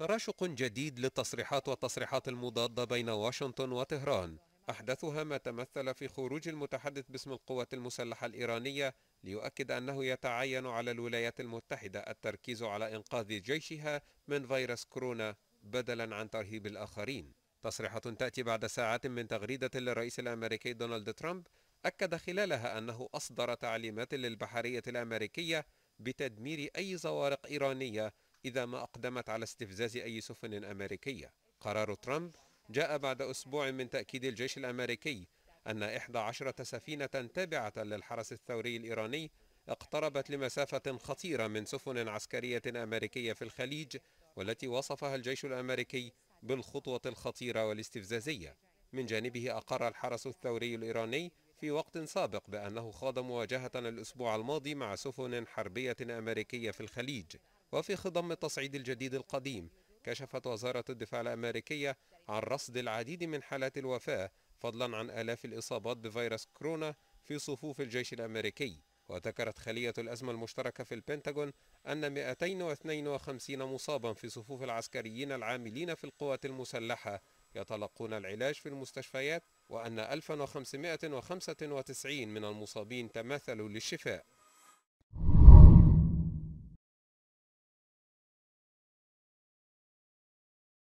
تراشق جديد للتصريحات والتصريحات المضادة بين واشنطن وطهران أحدثها ما تمثل في خروج المتحدث باسم القوات المسلحة الإيرانية ليؤكد أنه يتعين على الولايات المتحدة التركيز على إنقاذ جيشها من فيروس كورونا بدلا عن ترهيب الآخرين تصريحة تأتي بعد ساعات من تغريدة للرئيس الأمريكي دونالد ترامب أكد خلالها أنه أصدر تعليمات للبحرية الأمريكية بتدمير أي زوارق إيرانية إذا ما أقدمت على استفزاز أي سفن أمريكية قرار ترامب جاء بعد أسبوع من تأكيد الجيش الأمريكي أن 11 سفينة تابعة للحرس الثوري الإيراني اقتربت لمسافة خطيرة من سفن عسكرية أمريكية في الخليج والتي وصفها الجيش الأمريكي بالخطوة الخطيرة والاستفزازية من جانبه أقر الحرس الثوري الإيراني في وقت سابق بأنه خاض مواجهة الأسبوع الماضي مع سفن حربية أمريكية في الخليج وفي خضم التصعيد الجديد القديم كشفت وزارة الدفاع الأمريكية عن رصد العديد من حالات الوفاة فضلا عن آلاف الإصابات بفيروس كورونا في صفوف الجيش الأمريكي وذكرت خلية الأزمة المشتركة في البنتاغون أن 252 مصابا في صفوف العسكريين العاملين في القوات المسلحة يتلقون العلاج في المستشفيات وأن 1595 من المصابين تماثلوا للشفاء